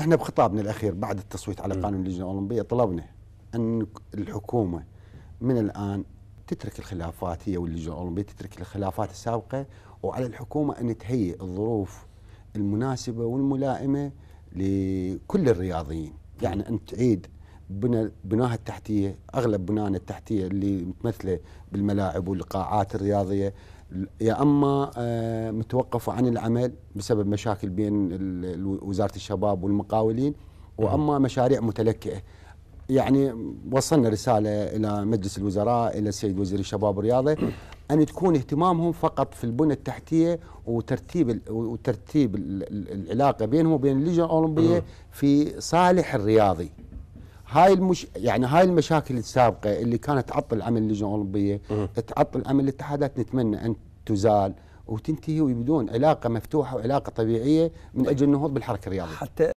احنا بخطابنا الاخير بعد التصويت على قانون اللجنه الاولمبيه طلبنا ان الحكومه من الان تترك الخلافات هي واللجنه الاولمبيه تترك الخلافات السابقه وعلى الحكومه ان تهيئ الظروف المناسبه والملائمه لكل الرياضيين، يعني ان تعيد بنى بناها التحتيه اغلب بنانا التحتيه اللي متمثله بالملاعب والقاعات الرياضيه يا اما آه، متوقفه عن العمل بسبب مشاكل بين وزاره الشباب والمقاولين واما مشاريع متلكئه يعني وصلنا رساله الى مجلس الوزراء الى السيد وزير الشباب والرياضه ان تكون اهتمامهم فقط في البنى التحتيه وترتيب وترتيب العلاقه بينهم وبين اللجنه الاولمبيه في صالح الرياضي هاي المش... يعني هاي المشاكل السابقه اللي كانت تعطل عمل اللجنه الاولمبيه تعطل عمل الاتحادات نتمنى ان تزال وتنتهي ويبدون علاقه مفتوحه وعلاقه طبيعيه من طيب. اجل النهوض بالحركه الرياضيه. حتى